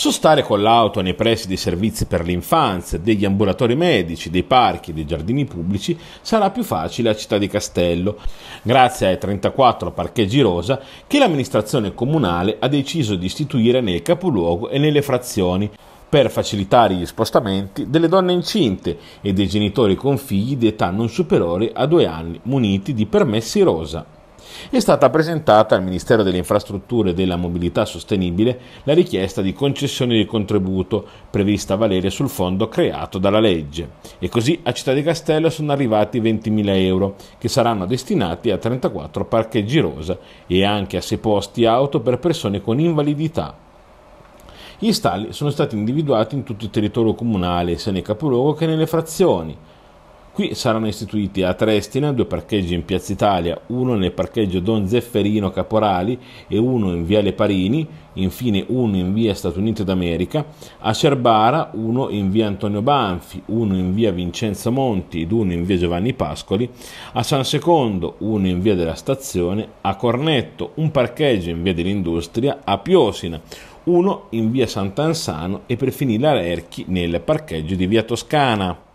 Sostare con l'auto nei pressi dei servizi per l'infanzia, degli ambulatori medici, dei parchi, e dei giardini pubblici sarà più facile a Città di Castello, grazie ai 34 parcheggi rosa che l'amministrazione comunale ha deciso di istituire nel capoluogo e nelle frazioni per facilitare gli spostamenti delle donne incinte e dei genitori con figli di età non superiore a due anni muniti di permessi rosa è stata presentata al Ministero delle Infrastrutture e della Mobilità Sostenibile la richiesta di concessione di contributo prevista a valere sul fondo creato dalla legge e così a Città di Castello sono arrivati 20.000 euro che saranno destinati a 34 parcheggi rosa e anche a 6 posti auto per persone con invalidità gli stalli sono stati individuati in tutto il territorio comunale, sia nel capoluogo che nelle frazioni, Qui saranno istituiti a Trestina due parcheggi in Piazza Italia, uno nel parcheggio Don Zefferino Caporali e uno in Viale Parini, infine uno in Via Stati Uniti d'America, a Cerbara uno in Via Antonio Banfi, uno in Via Vincenzo Monti ed uno in Via Giovanni Pascoli, a San Secondo uno in Via della Stazione, a Cornetto un parcheggio in Via dell'Industria, a Piosina uno in Via Sant'Ansano e per finire a Lerchi nel parcheggio di Via Toscana.